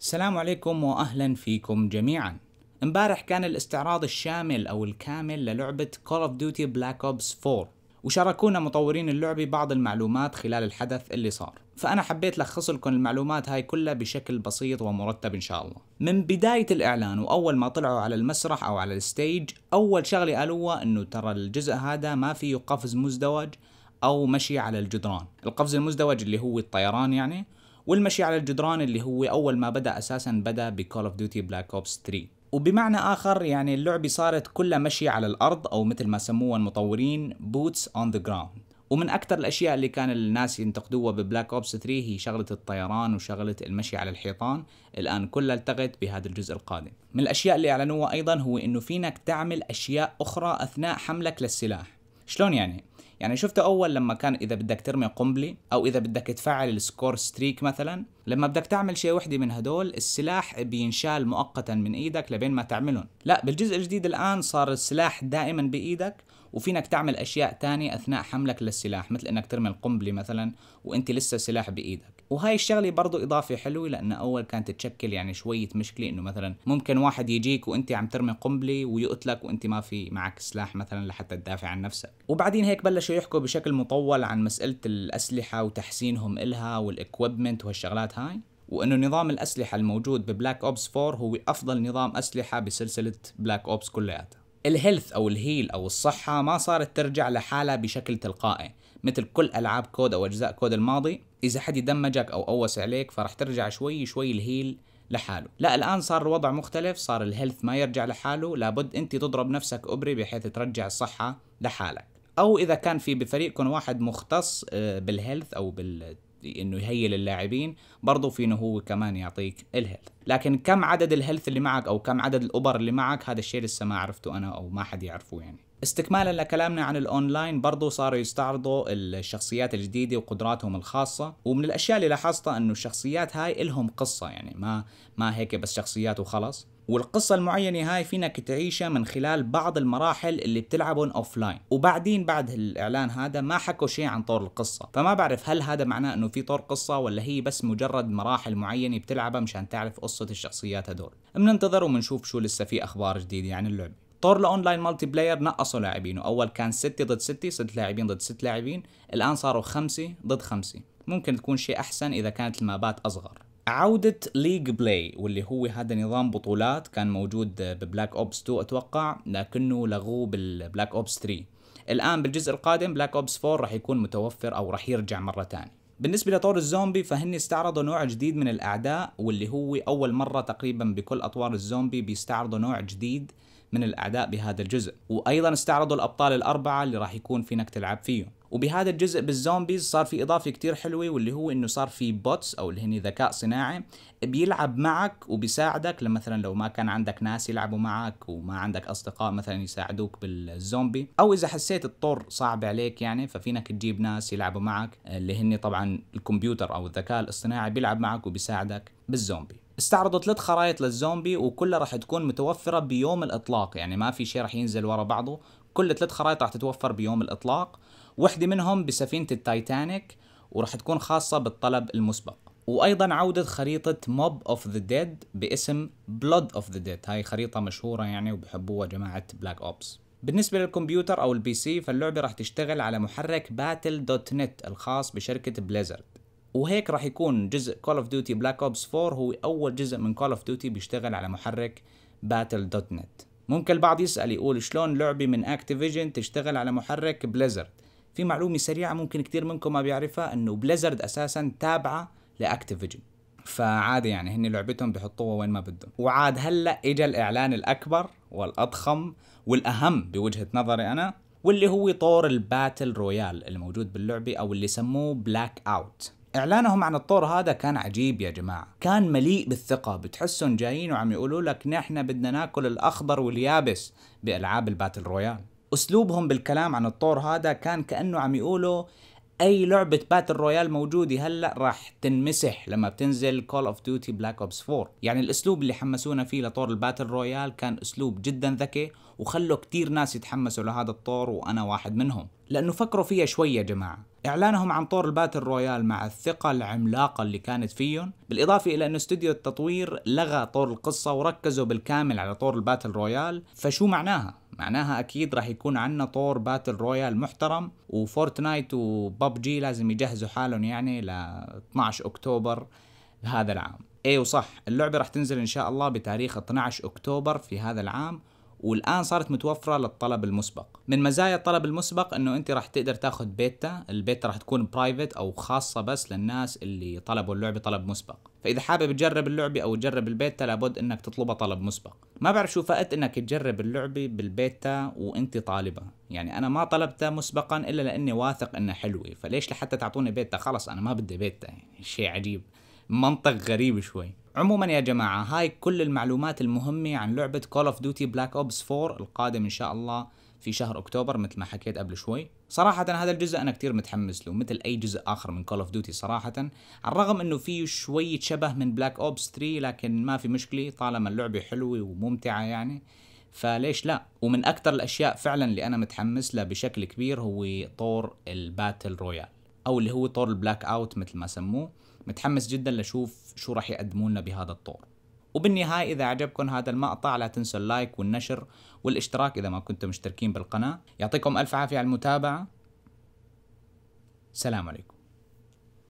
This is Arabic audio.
السلام عليكم واهلا فيكم جميعا امبارح كان الاستعراض الشامل او الكامل للعبة Call of Duty Black Ops 4 وشاركونا مطورين اللعبة بعض المعلومات خلال الحدث اللي صار فأنا حبيت لخص لكم المعلومات هاي كلها بشكل بسيط ومرتب إن شاء الله من بداية الإعلان وأول ما طلعوا على المسرح أو على الستيج أول شغلة قالوها أنه ترى الجزء هذا ما فيه قفز مزدوج أو مشي على الجدران القفز المزدوج اللي هو الطيران يعني والمشي على الجدران اللي هو اول ما بدا اساسا بدا بكول اوف ديوتي بلاك اوبس 3 وبمعنى اخر يعني اللعبه صارت كلها مشي على الارض او مثل ما سموها المطورين بوتس اون ذا جراوند ومن اكثر الاشياء اللي كان الناس ينتقدوها ببلاك اوبس 3 هي شغله الطيران وشغله المشي على الحيطان الان كلها التغت بهذا الجزء القادم من الاشياء اللي اعلنوها ايضا هو انه فينك تعمل اشياء اخرى اثناء حملك للسلاح شلون يعني يعني شفته اول لما كان اذا بدك ترمي قنبله او اذا بدك تفعل السكور ستريك مثلا لما بدك تعمل شيء وحده من هدول السلاح بينشال مؤقتا من ايدك لبين ما تعملهم لا بالجزء الجديد الان صار السلاح دائما بايدك وفينك تعمل اشياء تانية اثناء حملك للسلاح مثل انك ترمي القنبله مثلا وانت لسه السلاح بايدك وهاي الشغله برضه اضافه حلوه لأن اول كانت تشكل يعني شويه مشكله انه مثلا ممكن واحد يجيك وانت عم ترمي قنبله ويقتلك وانت ما في معك سلاح مثلا لحتى تدافع عن نفسك وبعدين هيك بلشوا يحكوا بشكل مطول عن مساله الاسلحه وتحسينهم الها والاكويبمنت وهالشغلات هاي وانه نظام الاسلحه الموجود ببلاك اوبس 4 هو افضل نظام اسلحه بسلسله بلاك اوبس كلياتها الهيلث او الهيل او الصحه ما صارت ترجع لحالها بشكل تلقائي مثل كل العاب كود او اجزاء كود الماضي اذا حد يدمجك او اوس عليك فرح ترجع شوي شوي الهيل لحاله لا الان صار الوضع مختلف صار الهيلث ما يرجع لحاله لابد انت تضرب نفسك ابري بحيث ترجع الصحه لحالك او اذا كان في بفريقكم واحد مختص آه، بالهيلث او بال انه يهيل اللاعبين برضه في انه هو كمان يعطيك الهيلث لكن كم عدد الهيلث اللي معك او كم عدد الاوبر اللي معك هذا الشيء لسه ما عرفته انا او ما حد يعرفه يعني استكمالا لكلامنا عن الاونلاين برضه صاروا يستعرضوا الشخصيات الجديده وقدراتهم الخاصه ومن الاشياء اللي لاحظتها انه الشخصيات هاي لهم قصه يعني ما ما هيك بس شخصيات وخلص والقصة المعينة هاي فينك تعيشها من خلال بعض المراحل اللي بتلعبهم اوف لاين وبعدين بعد الاعلان هذا ما حكوا شيء عن طور القصة فما بعرف هل هذا معناه انه في طور قصة ولا هي بس مجرد مراحل معينة بتلعبها مشان تعرف قصة الشخصيات هدول بننتظر وبنشوف شو لسه في اخبار جديدة عن يعني اللعبة طور الاونلاين مالتي بلاير نقصوا لاعبينه اول كان 6 ضد 6 6 لاعبين ضد 6 لاعبين الان صاروا 5 ضد 5 ممكن تكون شيء احسن اذا كانت المابات اصغر عودة ليج بلاي واللي هو هذا نظام بطولات كان موجود ببلاك اوبس 2 اتوقع لكنه لغوه بالبلاك اوبس 3 الان بالجزء القادم بلاك اوبس 4 راح يكون متوفر او راح يرجع مرة ثانية بالنسبة لطور الزومبي فهني استعرضوا نوع جديد من الأعداء واللي هو أول مرة تقريبا بكل أطوار الزومبي بيستعرضوا نوع جديد من الأعداء بهذا الجزء وأيضا استعرضوا الأبطال الأربعة اللي راح يكون فينك تلعب فيه وبهذا الجزء بالزومبيز صار في اضافه كتير حلوه واللي هو انه صار في بوتس او اللي هن ذكاء صناعي بيلعب معك وبيساعدك لما مثلا لو ما كان عندك ناس يلعبوا معك وما عندك اصدقاء مثلا يساعدوك بالزومبي او اذا حسيت الطور صعب عليك يعني ففينك تجيب ناس يلعبوا معك اللي هن طبعا الكمبيوتر او الذكاء الاصطناعي بيلعب معك وبيساعدك بالزومبي استعرضوا ثلاث خرائط للزومبي وكلها راح تكون متوفرة بيوم الإطلاق يعني ما في شيء راح ينزل ورا بعضه كل ثلاث خرائط راح تتوفر بيوم الإطلاق وحدة منهم بسفينة التايتانيك وراح تكون خاصة بالطلب المسبق وأيضا عودة خريطة موب أوف ذا ديد باسم بلود أوف ذا ديد هاي خريطة مشهورة يعني وبحبوها جماعة بلاك أوبس بالنسبة للكمبيوتر أو البي سي فاللعبة راح تشتغل على محرك باتل دوت نت الخاص بشركة بليزرد وهيك راح يكون جزء كول اوف ديوتي بلاك اوبس 4 هو أول جزء من كول اوف ديوتي بيشتغل على محرك باتل دوت نت ممكن البعض يسأل يقول شلون لعبة من اكتيفيجن تشتغل على محرك بليزرد في معلومة سريعة ممكن كتير منكم ما بيعرفها انه بليزرد اساسا تابعة لاكتيفيجن فعادي يعني هن لعبتهم بحطوها وين ما بدهم وعاد هلا اجى الاعلان الاكبر والاضخم والاهم بوجهة نظري انا واللي هو طور الباتل رويال الموجود باللعبة او اللي سموه بلاك اوت اعلانهم عن الطور هذا كان عجيب يا جماعه كان مليء بالثقه بتحسهم جايين وعم يقولوا لك نحن بدنا ناكل الاخضر واليابس بالعاب الباتل رويال اسلوبهم بالكلام عن الطور هذا كان كانه عم يقولوا اي لعبه باتل رويال موجوده هلا راح تنمسح لما بتنزل كول اوف ديوتي بلاك اوبس 4 يعني الاسلوب اللي حمسونا فيه لطور الباتل رويال كان اسلوب جدا ذكي وخلوا كتير ناس يتحمسوا لهذا الطور وانا واحد منهم لانه فكروا فيها شوي يا جماعه اعلانهم عن طور الباتل رويال مع الثقه العملاقه اللي كانت فيهم بالاضافه الى انه استوديو التطوير لغى طور القصه وركزوا بالكامل على طور الباتل رويال فشو معناها معناها اكيد راح يكون عندنا طور باتل رويال محترم وفورتنايت جي لازم يجهزوا حالهم يعني ل 12 اكتوبر هذا العام ايوه صح اللعبه راح تنزل ان شاء الله بتاريخ 12 اكتوبر في هذا العام والان صارت متوفره للطلب المسبق من مزايا الطلب المسبق انه انت راح تقدر تاخذ بيتا البيتا راح تكون برايفت او خاصه بس للناس اللي طلبوا اللعبه طلب مسبق فاذا حابب تجرب اللعبه او تجرب البيتا لابد انك تطلبها طلب مسبق ما بعرف شو فائده انك تجرب اللعبه بالبيتا وانت طالبها يعني انا ما طلبتها مسبقا الا لاني واثق انها حلوه فليش لحتى تعطوني بيتا خلص انا ما بدي بيتا يعني شيء عجيب منطق غريب شوي عموما يا جماعة هاي كل المعلومات المهمة عن لعبة Call of Duty Black Ops 4 القادم ان شاء الله في شهر اكتوبر مثل ما حكيت قبل شوي صراحة هذا الجزء أنا كتير متحمس له مثل أي جزء آخر من Call of Duty صراحة على الرغم أنه فيه شوية شبه من Black Ops 3 لكن ما في مشكلة طالما اللعبة حلوة وممتعة يعني فليش لا ومن أكثر الأشياء فعلا اللي أنا متحمس لها بشكل كبير هو طور الباتل رويال أو اللي هو طور البلاك أوت مثل ما سموه متحمس جدا لشوف شو راح يقدموا لنا بهذا الطور وبالنهاية إذا عجبكم هذا المقطع لا تنسوا اللايك والنشر والاشتراك إذا ما كنتم مشتركين بالقناة يعطيكم ألف عافية على المتابعة سلام عليكم